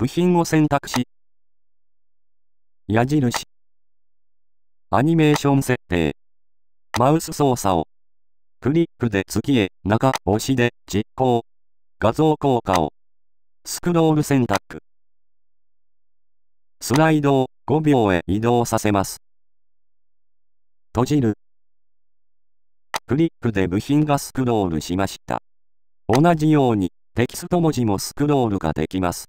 部品を選択し、矢印、アニメーション設定、マウス操作を、クリックで次へ、中押しで実行、画像効果を、スクロール選択、スライドを5秒へ移動させます。閉じる。クリックで部品がスクロールしました。同じように、テキスト文字もスクロールができます。